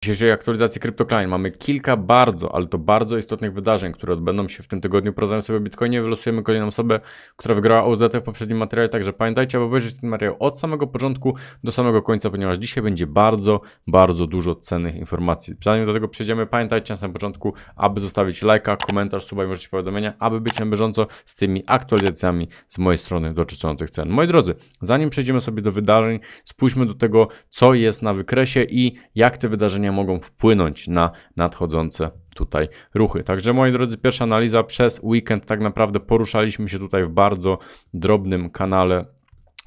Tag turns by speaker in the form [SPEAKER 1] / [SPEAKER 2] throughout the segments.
[SPEAKER 1] W dzisiejszej aktualizacji CryptoCline mamy kilka bardzo, ale to bardzo istotnych wydarzeń, które odbędą się w tym tygodniu. Poznajemy sobie Bitcoinie, wylosujemy kolejną osobę, która wygrała OZT w poprzednim materiale, także pamiętajcie, aby obejrzeć ten materiał od samego początku do samego końca, ponieważ dzisiaj będzie bardzo, bardzo dużo cennych informacji. Zanim do tego przejdziemy, pamiętajcie na samym początku, aby zostawić lajka, komentarz, suba i możecie powiadomienia, aby być na bieżąco z tymi aktualizacjami z mojej strony dotyczących cen. Moi drodzy, zanim przejdziemy sobie do wydarzeń, spójrzmy do tego, co jest na wykresie i jak te wydarzenia mogą wpłynąć na nadchodzące tutaj ruchy. Także moi drodzy, pierwsza analiza przez weekend tak naprawdę poruszaliśmy się tutaj w bardzo drobnym kanale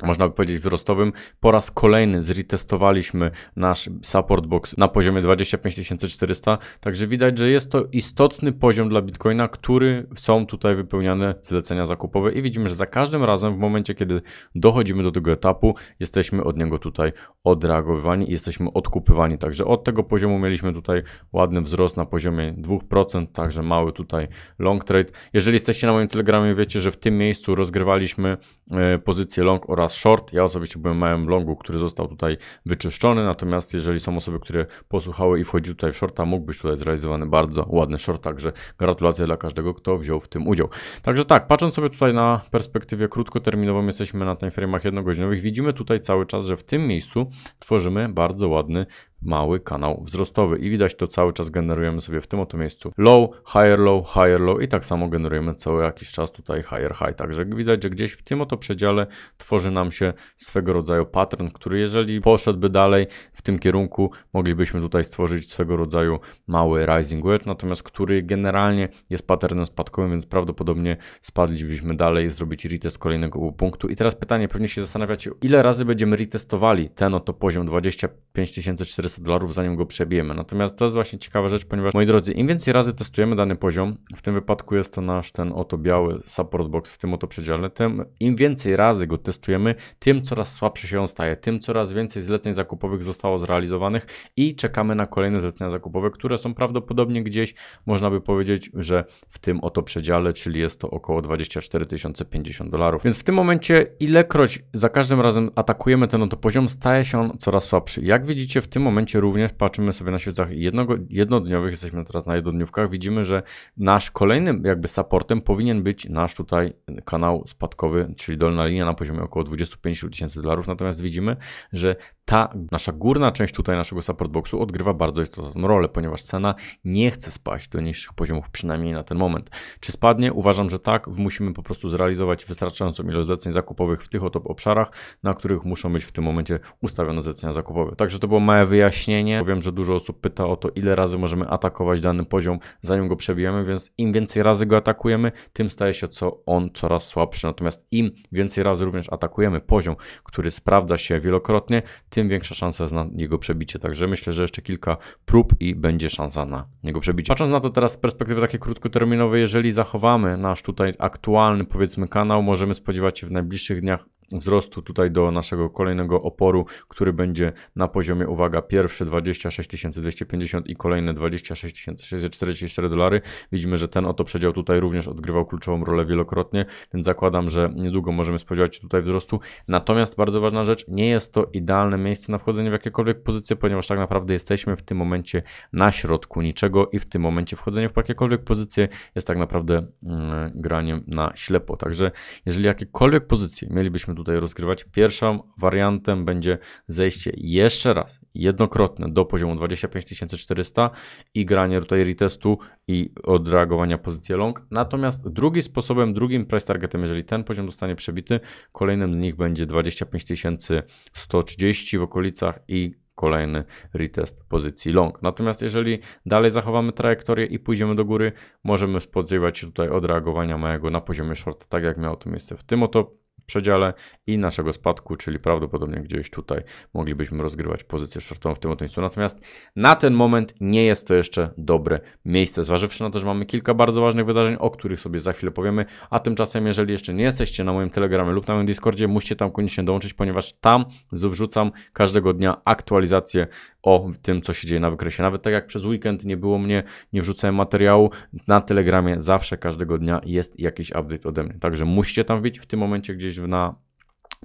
[SPEAKER 1] można by powiedzieć wzrostowym Po raz kolejny zretestowaliśmy nasz support box na poziomie 25 400, także widać, że jest to istotny poziom dla Bitcoina, który są tutaj wypełniane zlecenia zakupowe i widzimy, że za każdym razem w momencie, kiedy dochodzimy do tego etapu, jesteśmy od niego tutaj odreagowywani i jesteśmy odkupywani, także od tego poziomu mieliśmy tutaj ładny wzrost na poziomie 2%, także mały tutaj long trade. Jeżeli jesteście na moim telegramie, wiecie, że w tym miejscu rozgrywaliśmy e, pozycję long oraz short. Ja osobiście byłem małym longu, który został tutaj wyczyszczony, natomiast jeżeli są osoby, które posłuchały i wchodziły tutaj w shorta, mógł być tutaj zrealizowany bardzo ładny short, także gratulacje dla każdego, kto wziął w tym udział. Także tak, patrząc sobie tutaj na perspektywie krótkoterminową, jesteśmy na timeframe'ach jednogodzinowych. Widzimy tutaj cały czas, że w tym miejscu tworzymy bardzo ładny mały kanał wzrostowy i widać to cały czas generujemy sobie w tym oto miejscu low, higher low, higher low i tak samo generujemy cały jakiś czas tutaj higher high. Także widać, że gdzieś w tym oto przedziale tworzy nam się swego rodzaju pattern, który jeżeli poszedłby dalej w tym kierunku, moglibyśmy tutaj stworzyć swego rodzaju mały rising wedge, natomiast który generalnie jest patternem spadkowym, więc prawdopodobnie spadlibyśmy dalej, zrobić retest kolejnego punktu. I teraz pytanie, pewnie się zastanawiacie, ile razy będziemy retestowali ten oto poziom 25 400 400 dolarów, zanim go przebijemy. Natomiast to jest właśnie ciekawa rzecz, ponieważ moi drodzy, im więcej razy testujemy dany poziom, w tym wypadku jest to nasz ten oto biały support box w tym oto przedziale, tym im więcej razy go testujemy, tym coraz słabszy się on staje, tym coraz więcej zleceń zakupowych zostało zrealizowanych i czekamy na kolejne zlecenia zakupowe, które są prawdopodobnie gdzieś, można by powiedzieć, że w tym oto przedziale, czyli jest to około 24 050 dolarów. Więc w tym momencie, ilekroć za każdym razem atakujemy ten oto poziom, staje się on coraz słabszy. Jak widzicie, w tym momencie momencie również patrzymy sobie na świecach jednego, jednodniowych, jesteśmy teraz na jednodniówkach, widzimy, że nasz kolejnym jakby supportem powinien być nasz tutaj kanał spadkowy, czyli dolna linia na poziomie około 25 tysięcy dolarów, natomiast widzimy, że ta nasza górna część tutaj naszego support boxu odgrywa bardzo istotną rolę, ponieważ cena nie chce spaść do niższych poziomów, przynajmniej na ten moment. Czy spadnie? Uważam, że tak. Musimy po prostu zrealizować wystarczającą ilość zleceń zakupowych w tych oto obszarach, na których muszą być w tym momencie ustawione zlecenia zakupowe. Także to było małe wyjaśnienie. Wiem, że dużo osób pyta o to, ile razy możemy atakować dany poziom, zanim go przebijemy, więc im więcej razy go atakujemy, tym staje się co on coraz słabszy. Natomiast im więcej razy również atakujemy poziom, który sprawdza się wielokrotnie, tym tym większa szansa jest na jego przebicie. Także myślę, że jeszcze kilka prób i będzie szansa na jego przebicie. Patrząc na to teraz z perspektywy takiej krótkoterminowej, jeżeli zachowamy nasz tutaj aktualny powiedzmy kanał, możemy spodziewać się w najbliższych dniach wzrostu tutaj do naszego kolejnego oporu, który będzie na poziomie, uwaga, pierwszy 26 250 i kolejne 26 644 dolary. Widzimy, że ten oto przedział tutaj również odgrywał kluczową rolę wielokrotnie, więc zakładam, że niedługo możemy spodziewać się tutaj wzrostu. Natomiast bardzo ważna rzecz, nie jest to idealne miejsce na wchodzenie w jakiekolwiek pozycje, ponieważ tak naprawdę jesteśmy w tym momencie na środku niczego i w tym momencie wchodzenie w jakiekolwiek pozycje jest tak naprawdę mm, graniem na ślepo. Także jeżeli jakiekolwiek pozycje mielibyśmy powinniśmy tutaj rozgrywać. Pierwszą wariantem będzie zejście jeszcze raz, jednokrotne do poziomu 25400 i granie tutaj retestu i odreagowania pozycji long. Natomiast drugi sposobem, drugim price targetem, jeżeli ten poziom zostanie przebity, kolejnym z nich będzie 25130 w okolicach i kolejny retest pozycji long. Natomiast jeżeli dalej zachowamy trajektorię i pójdziemy do góry, możemy spodziewać się tutaj odreagowania małego na poziomie short, tak jak miało to miejsce w tym oto przedziale i naszego spadku, czyli prawdopodobnie gdzieś tutaj moglibyśmy rozgrywać pozycję shortową w tym odniesieniu. Natomiast na ten moment nie jest to jeszcze dobre miejsce, zważywszy na to, że mamy kilka bardzo ważnych wydarzeń, o których sobie za chwilę powiemy, a tymczasem jeżeli jeszcze nie jesteście na moim Telegramie lub na moim Discordzie, musicie tam koniecznie dołączyć, ponieważ tam wrzucam każdego dnia aktualizacje o tym, co się dzieje na wykresie. Nawet tak jak przez weekend nie było mnie, nie wrzucałem materiału, na Telegramie zawsze każdego dnia jest jakiś update ode mnie. Także musicie tam widzieć w tym momencie gdzieś 什么呢？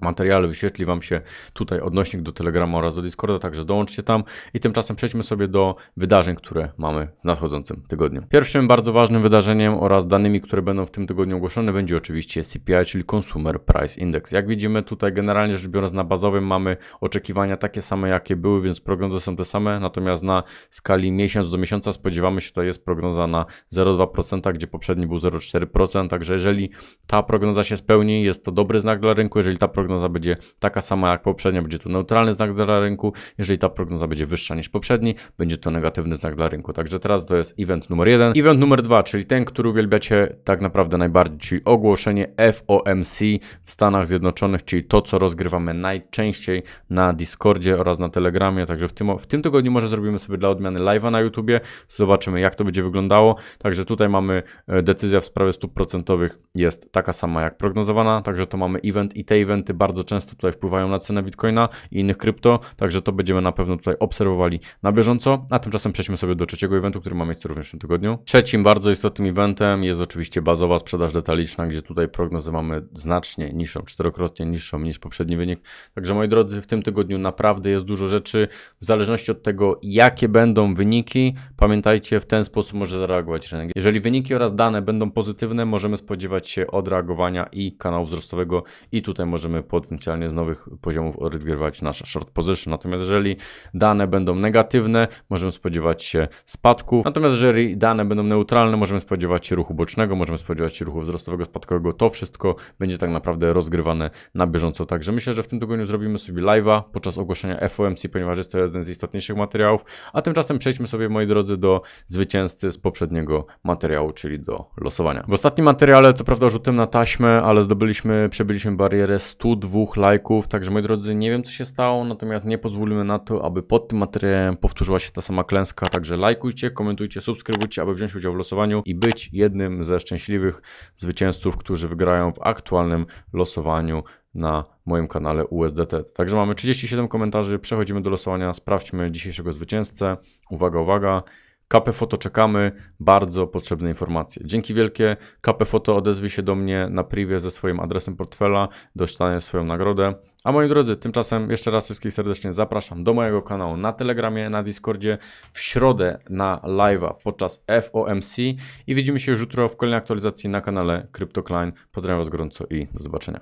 [SPEAKER 1] materiale wyświetli Wam się tutaj odnośnik do Telegrama oraz do Discorda, także dołączcie tam. I tymczasem przejdźmy sobie do wydarzeń, które mamy w nadchodzącym tygodniu. Pierwszym bardzo ważnym wydarzeniem oraz danymi, które będą w tym tygodniu ogłoszone, będzie oczywiście CPI, czyli Consumer Price Index. Jak widzimy tutaj generalnie rzecz biorąc na bazowym mamy oczekiwania takie same, jakie były, więc prognozy są te same, natomiast na skali miesiąc do miesiąca spodziewamy się, to jest prognoza na 0,2%, gdzie poprzedni był 0,4%, także jeżeli ta prognoza się spełni, jest to dobry znak dla rynku, jeżeli ta prognoza prognoza będzie taka sama jak poprzednia, będzie to neutralny znak dla rynku. Jeżeli ta prognoza będzie wyższa niż poprzedni, będzie to negatywny znak dla rynku. Także teraz to jest event numer jeden. Event numer dwa, czyli ten, który uwielbiacie tak naprawdę najbardziej, czyli ogłoszenie FOMC w Stanach Zjednoczonych, czyli to, co rozgrywamy najczęściej na Discordzie oraz na Telegramie. Także w tym, w tym tygodniu może zrobimy sobie dla odmiany live'a na YouTubie, zobaczymy jak to będzie wyglądało. Także tutaj mamy e, decyzja w sprawie stóp procentowych jest taka sama jak prognozowana, także to mamy event i te eventy bardzo często tutaj wpływają na cenę Bitcoina i innych krypto, także to będziemy na pewno tutaj obserwowali na bieżąco, a tymczasem przejdźmy sobie do trzeciego eventu, który ma miejsce również w tym tygodniu. Trzecim bardzo istotnym eventem jest oczywiście bazowa sprzedaż detaliczna, gdzie tutaj prognozę mamy znacznie niższą, czterokrotnie niższą niż poprzedni wynik. Także moi drodzy, w tym tygodniu naprawdę jest dużo rzeczy. W zależności od tego, jakie będą wyniki, pamiętajcie, w ten sposób może zareagować rynek. Jeżeli wyniki oraz dane będą pozytywne, możemy spodziewać się odreagowania i kanału wzrostowego i tutaj możemy potencjalnie z nowych poziomów odgrywać nasze short position. Natomiast jeżeli dane będą negatywne, możemy spodziewać się spadku. Natomiast jeżeli dane będą neutralne, możemy spodziewać się ruchu bocznego, możemy spodziewać się ruchu wzrostowego, spadkowego. To wszystko będzie tak naprawdę rozgrywane na bieżąco. Także myślę, że w tym tygodniu zrobimy sobie live'a podczas ogłoszenia FOMC, ponieważ jest to jeden z istotniejszych materiałów. A tymczasem przejdźmy sobie, moi drodzy, do zwycięzcy z poprzedniego materiału, czyli do losowania. W ostatnim materiale, co prawda, rzutem na taśmę, ale zdobyliśmy, przebyliśmy barierę 100 102 lajków, także moi drodzy, nie wiem co się stało, natomiast nie pozwólmy na to, aby pod tym materiałem powtórzyła się ta sama klęska, także lajkujcie, komentujcie, subskrybujcie, aby wziąć udział w losowaniu i być jednym ze szczęśliwych zwycięzców, którzy wygrają w aktualnym losowaniu na moim kanale USDT. Także mamy 37 komentarzy, przechodzimy do losowania, sprawdźmy dzisiejszego zwycięzcę. Uwaga, uwaga. KP Foto czekamy, bardzo potrzebne informacje. Dzięki wielkie, KP Foto odezwij się do mnie na privie ze swoim adresem portfela, dostanie swoją nagrodę. A moi drodzy, tymczasem jeszcze raz wszystkich serdecznie zapraszam do mojego kanału na Telegramie, na Discordzie, w środę na live'a podczas FOMC i widzimy się już jutro w kolejnej aktualizacji na kanale CryptoCline. Pozdrawiam Was gorąco i do zobaczenia.